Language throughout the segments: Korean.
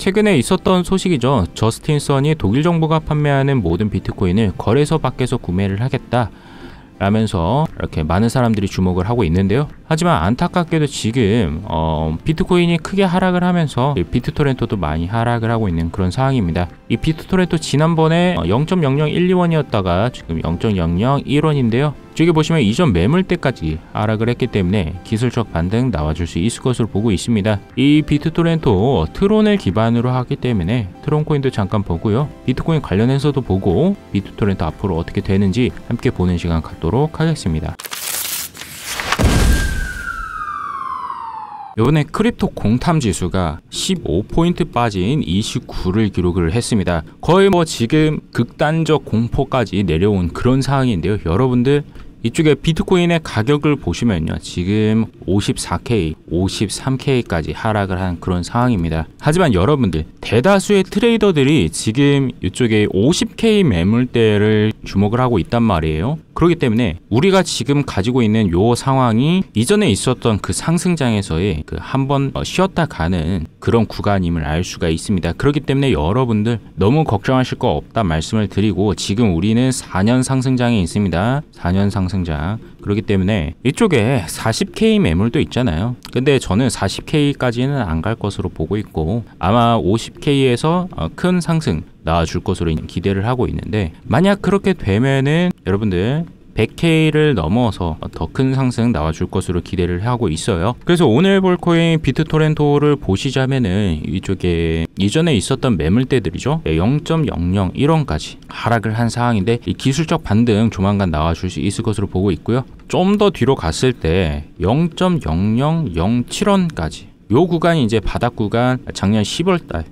최근에 있었던 소식이죠. 저스틴 선이 독일 정부가 판매하는 모든 비트코인을 거래소 밖에서 구매를 하겠다 라면서 이렇게 많은 사람들이 주목을 하고 있는데요. 하지만 안타깝게도 지금 어, 비트코인이 크게 하락을 하면서 비트토렌토도 많이 하락을 하고 있는 그런 상황입니다. 이 비트토렌토 지난번에 0.0012원이었다가 어, 지금 0.001원인데요. 저기 보시면 이전 매물대까지 하락을 했기 때문에 기술적 반등 나와줄 수 있을 것으로 보고 있습니다. 이 비트토렌토 트론을 기반으로 하기 때문에 트론코인도 잠깐 보고요. 비트코인 관련해서도 보고 비트토렌토 앞으로 어떻게 되는지 함께 보는 시간 갖도록 하겠습니다. 이번에 크립토 공탐 지수가 15포인트 빠진 29를 기록을 했습니다. 거의 뭐 지금 극단적 공포까지 내려온 그런 상황인데요. 여러분들 이쪽에 비트코인의 가격을 보시면요. 지금 54K, 53K까지 하락을 한 그런 상황입니다. 하지만 여러분들 대다수의 트레이더들이 지금 이쪽에 50K 매물대를 주목을 하고 있단 말이에요. 그렇기 때문에 우리가 지금 가지고 있는 요 상황이 이전에 있었던 그 상승장에서의 그 한번 쉬었다 가는 그런 구간임을 알 수가 있습니다. 그렇기 때문에 여러분들 너무 걱정하실 거 없다 말씀을 드리고 지금 우리는 4년 상승장에 있습니다. 4년 상승 상장 그렇기 때문에 이쪽에 40K 매물도 있잖아요 근데 저는 40K까지는 안 갈 것으로 보고 있고 아마 50K에서 어, 큰 상승 나와줄 것으로 기대를 하고 있는데 만약 그렇게 되면은 여러분들 100K를 넘어서 더 큰 상승 나와줄 것으로 기대를 하고 있어요. 그래서 오늘 볼 코인 비트토렌토를 보시자면은 이쪽에 이전에 있었던 매물대들이죠. 0.001원까지 예, 하락을 한 상황인데 이 기술적 반등 조만간 나와줄 수 있을 것으로 보고 있고요. 좀 더 뒤로 갔을 때 0.0007원까지 요 구간이 이제 바닥 구간 작년 10월 달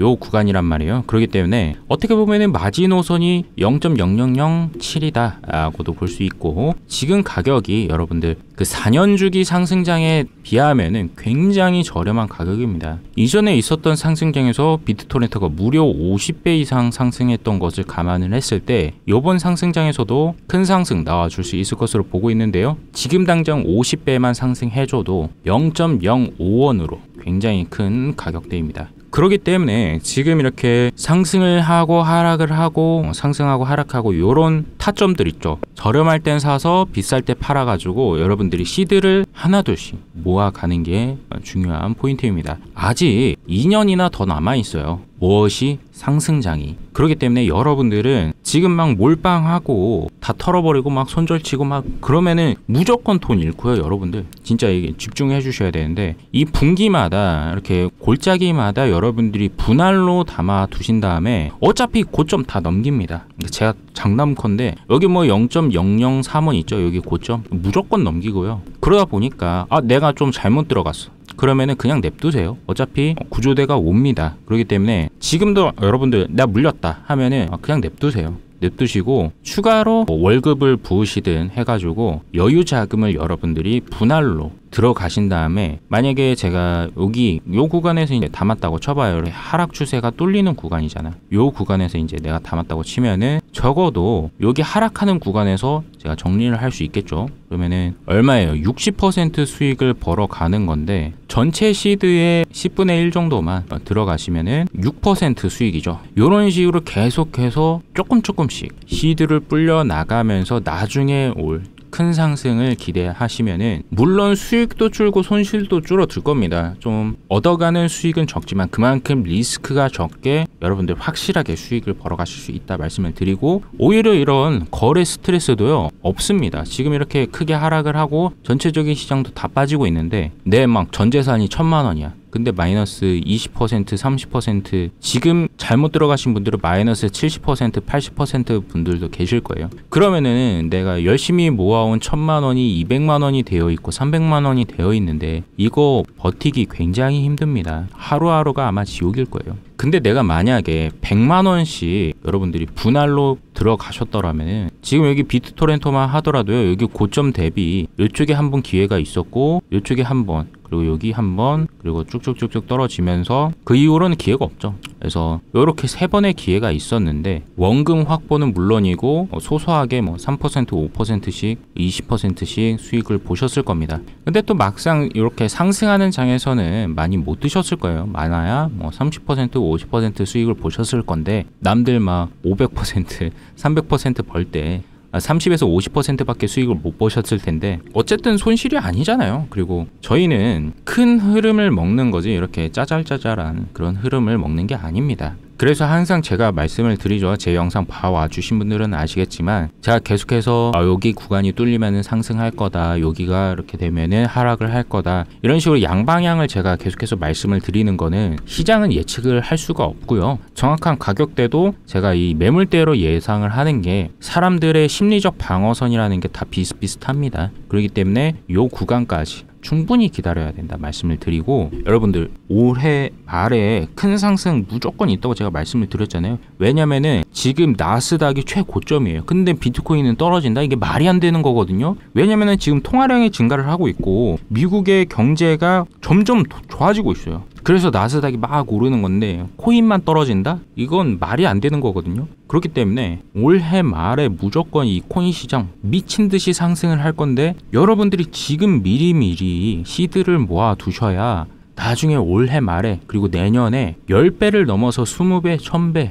요 구간이란 말이에요. 그렇기 때문에 어떻게 보면은 마지노선이 0.0007이다라고도 볼 수 있고 지금 가격이 여러분들 그 4년 주기 상승장에 비하면은 굉장히 저렴한 가격입니다. 이전에 있었던 상승장에서 비트토렌터가 무려 50배 이상 상승했던 것을 감안을 했을 때요번 상승장에서도 큰 상승 나와줄 수 있을 것으로 보고 있는데요. 지금 당장 50배만 상승해줘도 0.05원으로 굉장히 큰 가격대입니다. 그렇기 때문에 지금 이렇게 상승을 하고 하락을 하고 상승하고 하락하고 이런 타점들 있죠 저렴할 땐 사서 비쌀 때 팔아 가지고 여러분들이 시드를 하나둘씩 모아가는 게 중요한 포인트입니다 아직 2년이나 더 남아 있어요 무엇이 상승장이 그렇기 때문에 여러분들은 지금 막 몰빵하고 다 털어버리고 막 손절치고 막 그러면은 무조건 돈 잃고요 여러분들 진짜 이게 집중해 주셔야 되는데 이 분기마다 이렇게 골짜기마다 여러분들이 분할로 담아 두신 다음에 어차피 고점 다 넘깁니다 제가 장담컨데 여기 뭐 0.003원 있죠 여기 고점 무조건 넘기고요 그러다 보니까 아 내가 좀 잘못 들어갔어 그러면은 그냥 냅두세요. 어차피 구조대가 옵니다. 그렇기 때문에 지금도 여러분들 나 물렸다 하면은 그냥 냅두세요. 냅두시고 추가로 월급을 부으시든 해가지고 여유 자금을 여러분들이 분할로 들어가신 다음에 만약에 제가 여기 요 구간에서 이제 담았다고 쳐봐요 하락 추세가 뚫리는 구간이잖아 요 구간에서 이제 내가 담았다고 치면은 적어도 여기 하락하는 구간에서 제가 정리를 할 수 있겠죠 그러면은 얼마예요 60% 수익을 벌어 가는 건데 전체 시드의 10분의 1 정도만 들어가시면은 6% 수익이죠 이런 식으로 계속해서 조금 조금씩 시드를 불려 나가면서 나중에 올큰 상승을 기대하시면은 물론 수익도 줄고 손실도 줄어들 겁니다. 좀 얻어가는 수익은 적지만 그만큼 리스크가 적게 여러분들 확실하게 수익을 벌어가실 수 있다 말씀을 드리고 오히려 이런 거래 스트레스도요 없습니다. 지금 이렇게 크게 하락을 하고 전체적인 시장도 다 빠지고 있는데 내 막 전재산이 천만 원이야. 근데 마이너스 20% 30% 지금 잘못 들어가신 분들은 마이너스 70% 80% 분들도 계실 거예요 그러면은 내가 열심히 모아온 천만 원이 200만 원이 되어 있고 300만 원이 되어 있는데 이거 버티기 굉장히 힘듭니다 하루하루가 아마 지옥일 거예요 근데 내가 만약에 100만 원씩 여러분들이 분할로 들어가셨더라면 지금 여기 비트토렌토만 하더라도요. 여기 고점 대비 이쪽에 한 번 기회가 있었고 이쪽에 한 번 그리고 여기 한 번 그리고 쭉쭉쭉쭉 떨어지면서 그 이후로는 기회가 없죠. 그래서 이렇게 세 번의 기회가 있었는데 원금 확보는 물론이고 뭐 소소하게 뭐3% 5%씩 20%씩 수익을 보셨을 겁니다. 근데 또 막상 이렇게 상승하는 장에서는 많이 못 드셨을 거예요. 많아야 뭐30% 50% 수익을 보셨을 건데 남들 막 500%, 300%벌 때 30에서 아, 50%밖에 수익을 못 보셨을 텐데 어쨌든 손실이 아니잖아요. 그리고 저희는 큰 흐름을 먹는 거지 이렇게 짜잘짜잘한 그런 흐름을 먹는 게 아닙니다. 그래서 항상 제가 말씀을 드리죠. 제 영상 봐와 주신 분들은 아시겠지만 제가 계속해서 아, 여기 구간이 뚫리면 상승할 거다. 여기가 이렇게 되면은 하락을 할 거다. 이런 식으로 양방향을 제가 계속해서 말씀을 드리는 거는 시장은 예측을 할 수가 없고요. 정확한 가격대도 제가 이 매물대로 예상을 하는 게 사람들의 심리적 방어선이라는 게 다 비슷비슷합니다. 그렇기 때문에 요 구간까지 충분히 기다려야 된다 말씀을 드리고 여러분들 올해 말에 큰 상승 무조건 있다고 제가 말씀을 드렸잖아요 왜냐면은 지금 나스닥이 최고점이에요 근데 비트코인은 떨어진다 이게 말이 안 되는 거거든요 왜냐면은 지금 통화량이 증가를 하고 있고 미국의 경제가 점점 좋아지고 있어요 그래서 나스닥이 막 오르는 건데 코인만 떨어진다? 이건 말이 안 되는 거거든요. 그렇기 때문에 올해 말에 무조건 이 코인 시장 미친 듯이 상승을 할 건데 여러분들이 지금 미리미리 시드를 모아 두셔야 나중에 올해 말에 그리고 내년에 10배를 넘어서 20배, 1000배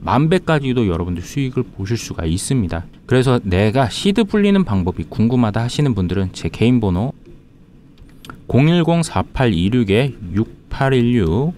만배까지도 여러분들 수익을 보실 수가 있습니다. 그래서 내가 시드 불리는 방법이 궁금하다 하시는 분들은 제 개인 번호 010-4826-6 816요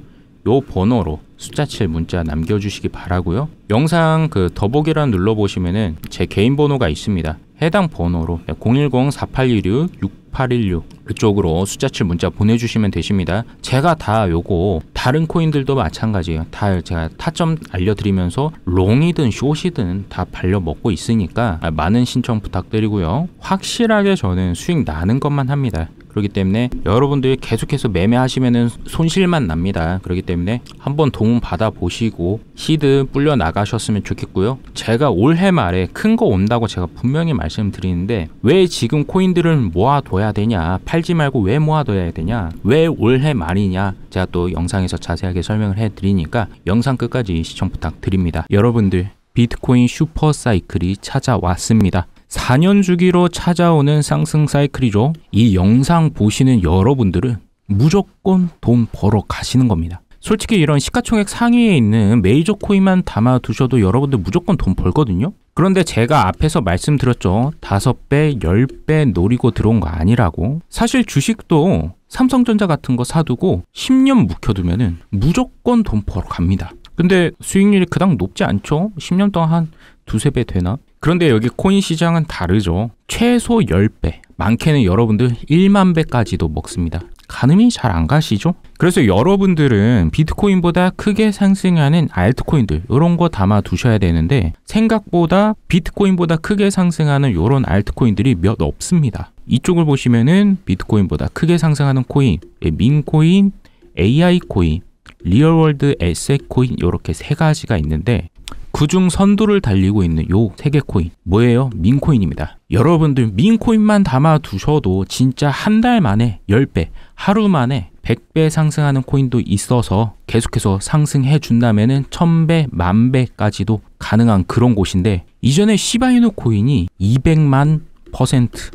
번호로 숫자 7 문자 남겨주시기 바라고요. 영상 그 더보기란 눌러보시면은 제 개인 번호가 있습니다. 해당 번호로 010-4816-6816 그쪽으로 숫자 7 문자 보내주시면 되십니다. 제가 다 요거 다른 코인들도 마찬가지예요. 다 제가 타점 알려드리면서 롱이든 숏이든 다 발려먹고 있으니까 많은 신청 부탁드리고요. 확실하게 저는 수익 나는 것만 합니다. 그렇기 때문에 여러분들이 계속해서 매매하시면은 손실만 납니다. 그렇기 때문에 한번 도움 받아 보시고 시드 불려 나가셨으면 좋겠고요. 제가 올해 말에 큰 거 온다고 제가 분명히 말씀드리는데 왜 지금 코인들을 모아둬야 되냐? 팔지 말고 왜 모아둬야 되냐? 왜 올해 말이냐? 제가 또 영상에서 자세하게 설명을 해 드리니까 영상 끝까지 시청 부탁드립니다. 여러분들 비트코인 슈퍼 사이클이 찾아왔습니다. 4년 주기로 찾아오는 상승 사이클이죠. 이 영상 보시는 여러분들은 무조건 돈 벌어 가시는 겁니다. 솔직히 이런 시가총액 상위에 있는 메이저 코인만 담아 두셔도 여러분들 무조건 돈 벌거든요. 그런데 제가 앞에서 말씀드렸죠. 5배, 10배 노리고 들어온 거 아니라고. 사실 주식도 삼성전자 같은 거 사두고 10년 묵혀두면 은 무조건 돈 벌어 갑니다. 근데 수익률이 그닥 높지 않죠? 10년 동안 한 두세 배 되나? 그런데 여기 코인 시장은 다르죠. 최소 10배, 많게는 여러분들 1만 배까지도 먹습니다. 가늠이 잘 안 가시죠? 그래서 여러분들은 비트코인보다 크게 상승하는 알트코인들 이런 거 담아 두셔야 되는데 생각보다 비트코인보다 크게 상승하는 이런 알트코인들이 몇 없습니다. 이쪽을 보시면은 비트코인보다 크게 상승하는 코인, 예, 민코인, AI 코인, 리얼월드 에셋 코인 이렇게 세 가지가 있는데 그중 선두를 달리고 있는 요세개 코인 뭐예요? 민코인입니다. 여러분들 민코인만 담아두셔도 진짜 한 달 만에 10배, 하루 만에 100배 상승하는 코인도 있어서 계속해서 상승해 준다면은 1000배, 만배까지도 가능한 그런 곳인데 이전에 시바이누 코인이 200만 퍼센트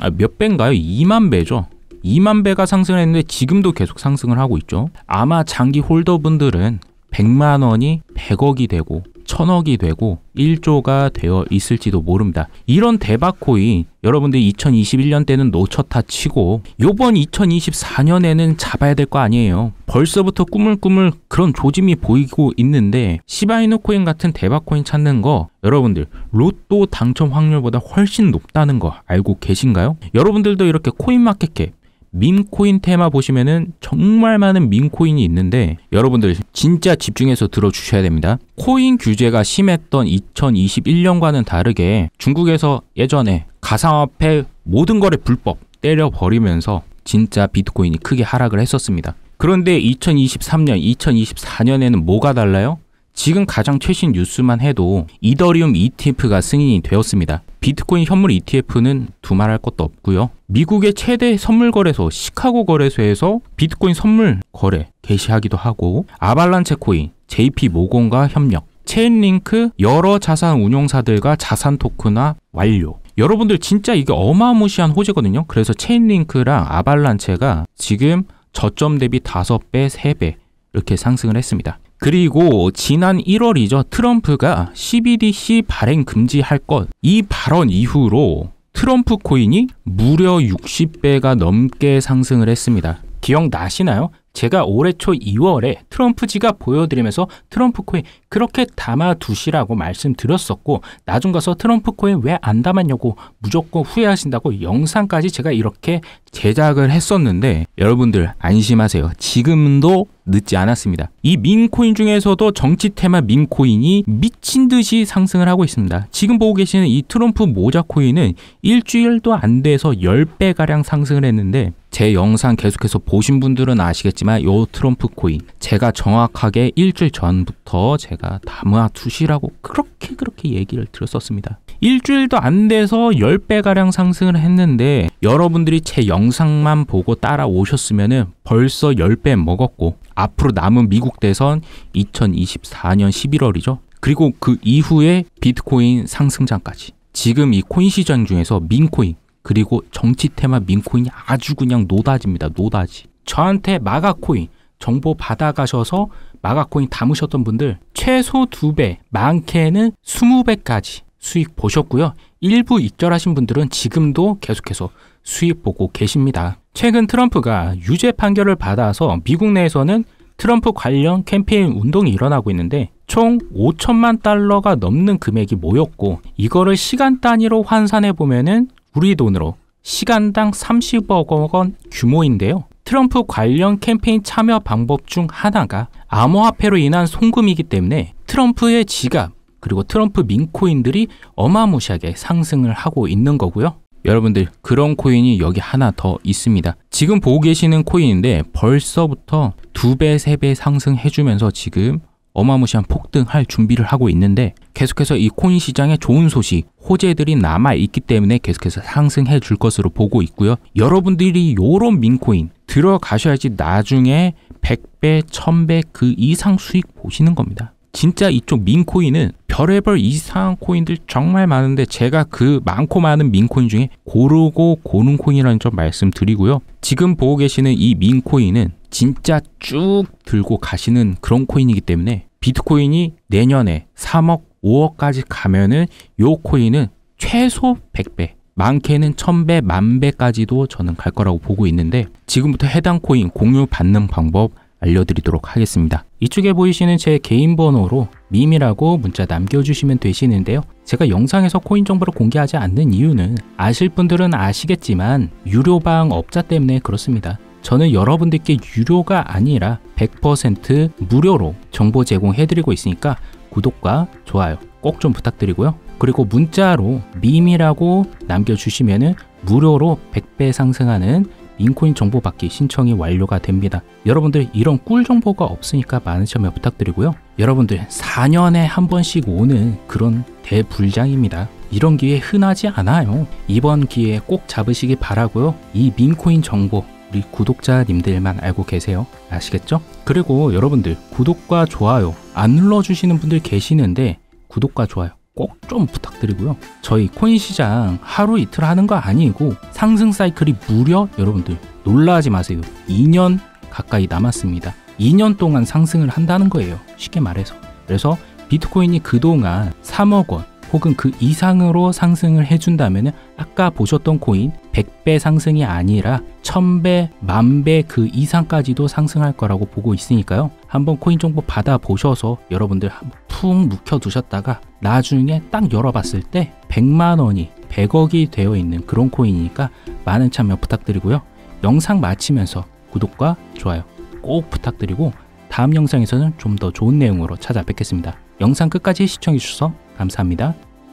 아, 몇 배인가요? 2만 배죠. 2만 배가 상승했는데 지금도 계속 상승을 하고 있죠. 아마 장기 홀더분들은 100만 원이 100억이 되고 천억이 되고 1조가 되어 있을지도 모릅니다. 이런 대박코인 여러분들 2021년 때는 놓쳤다 치고 요번 2024년에는 잡아야 될 거 아니에요. 벌써부터 꾸물꾸물 그런 조짐이 보이고 있는데 시바이노 코인 같은 대박 코인 찾는 거 여러분들 로또 당첨 확률보다 훨씬 높다는 거 알고 계신가요? 여러분들도 이렇게 코인마켓캡 민코인 테마 보시면은 정말 많은 민코인이 있는데 여러분들 진짜 집중해서 들어주셔야 됩니다. 코인 규제가 심했던 2021년과는 다르게 중국에서 예전에 가상화폐 모든 거래 불법 때려버리면서 진짜 비트코인이 크게 하락을 했었습니다. 그런데 2023년, 2024년에는 뭐가 달라요? 지금 가장 최신 뉴스만 해도 이더리움 ETF가 승인이 되었습니다. 비트코인 현물 ETF는 두말할 것도 없고요. 미국의 최대 선물 거래소 시카고 거래소에서 비트코인 선물 거래 개시하기도 하고 아발란체 코인, JP 모건과 협력, 체인링크 여러 자산 운용사들과 자산 토크나 완료. 여러분들 진짜 이게 어마무시한 호재거든요. 그래서 체인링크랑 아발란체가 지금 저점 대비 5배, 3배 이렇게 상승을 했습니다. 그리고 지난 1월이죠. 트럼프가 CBDC 발행 금지할 것 이 발언 이후로 트럼프 코인이 무려 60배가 넘게 상승을 했습니다. 기억나시나요? 제가 올해 초 2월에 트럼프지가 보여드리면서 트럼프 코인 그렇게 담아두시라고 말씀드렸었고 나중 가서 트럼프 코인 왜 안 담았냐고 무조건 후회하신다고 영상까지 제가 이렇게 제작을 했었는데 여러분들 안심하세요. 지금도 늦지 않았습니다. 이 민코인 중에서도 정치 테마 민코인이 미친 듯이 상승을 하고 있습니다. 지금 보고 계시는 이 트럼프 모자 코인은 일주일도 안 돼서 10배가량 상승을 했는데 제 영상 계속해서 보신 분들은 아시겠지만 요 트럼프 코인 제가 정확하게 일주일 전부터 제가 담화 투시라고 그렇게 그렇게 얘기를 들었었습니다 일주일도 안 돼서 10배가량 상승을 했는데 여러분들이 제 영상 영상만 보고 따라오셨으면 벌써 10배 먹었고 앞으로 남은 미국 대선 2024년 11월이죠. 그리고 그 이후에 비트코인 상승장까지 지금 이 코인 시장 중에서 민코인 그리고 정치 테마 민코인이 아주 그냥 노다지입니다. 노다지. 저한테 마가코인 정보 받아가셔서 마가코인 담으셨던 분들 최소 2배, 많게는 20배까지 수익 보셨고요. 일부 익절하신 분들은 지금도 계속해서 수입 보고 계십니다. 최근 트럼프가 유죄 판결을 받아서 미국 내에서는 트럼프 관련 캠페인 운동이 일어나고 있는데 총 5천만 달러가 넘는 금액이 모였고 이거를 시간 단위로 환산해 보면은 우리 돈으로 시간당 30억 원 규모인데요. 트럼프 관련 캠페인 참여 방법 중 하나가 암호화폐로 인한 송금이기 때문에 트럼프의 지갑 그리고 트럼프 민코인들이 어마무시하게 상승을 하고 있는 거고요. 여러분들 그런 코인이 여기 하나 더 있습니다. 지금 보고 계시는 코인인데 벌써부터 2 배, 3배 상승해주면서 지금 어마무시한 폭등할 준비를 하고 있는데 계속해서 이 코인 시장에 좋은 소식, 호재들이 남아있기 때문에 계속해서 상승해 줄 것으로 보고 있고요. 여러분들이 요런 민코인 들어가셔야지 나중에 100배, 1000배 그 이상 수익 보시는 겁니다. 진짜 이쪽 민코인은 별의별 이상한 코인들 정말 많은데 제가 그 많고 많은 민코인 중에 고르고 고는 코인이라는 점 말씀드리고요. 지금 보고 계시는 이 민코인은 진짜 쭉 들고 가시는 그런 코인이기 때문에 비트코인이 내년에 3억, 5억까지 가면은 요 코인은 최소 100배, 많게는 1000배, 만배까지도 저는 갈 거라고 보고 있는데 지금부터 해당 코인 공유 받는 방법 알려드리도록 하겠습니다. 이쪽에 보이시는 제 개인 번호로 미미라고 문자 남겨주시면 되시는데요. 제가 영상에서 코인 정보를 공개하지 않는 이유는 아실 분들은 아시겠지만 유료방 업자 때문에 그렇습니다. 저는 여러분들께 유료가 아니라 100% 무료로 정보 제공해드리고 있으니까 구독과 좋아요 꼭 좀 부탁드리고요. 그리고 문자로 미미라고 남겨주시면 무료로 100배 상승하는 민코인 정보 받기 신청이 완료가 됩니다. 여러분들 이런 꿀 정보가 없으니까 많은 참여 부탁드리고요. 여러분들 4년에 한 번씩 오는 그런 대불장입니다. 이런 기회 흔하지 않아요. 이번 기회에 꼭 잡으시기 바라고요. 이 민코인 정보 우리 구독자님들만 알고 계세요. 아시겠죠? 그리고 여러분들 구독과 좋아요 안 눌러주시는 분들 계시는데 구독과 좋아요 꼭좀 부탁드리고요. 저희 코인 시장 하루 이틀 하는 거 아니고 상승 사이클이 무려 여러분들 놀라지 마세요. 2년 가까이 남았습니다. 2년 동안 상승을 한다는 거예요. 쉽게 말해서. 그래서 비트코인이 그동안 3억 원 혹은 그 이상으로 상승을 해준다면 아까 보셨던 코인 100배 상승이 아니라 1000배, 만배 그 이상까지도 상승할 거라고 보고 있으니까요. 한번 코인 정보 받아보셔서 여러분들 푹 묵혀두셨다가 나중에 딱 열어봤을 때 100만 원이 100억이 되어 있는 그런 코인이니까 많은 참여 부탁드리고요. 영상 마치면서 구독과 좋아요 꼭 부탁드리고 다음 영상에서는 좀 더 좋은 내용으로 찾아뵙겠습니다. 영상 끝까지 시청해주셔서 감사합니다.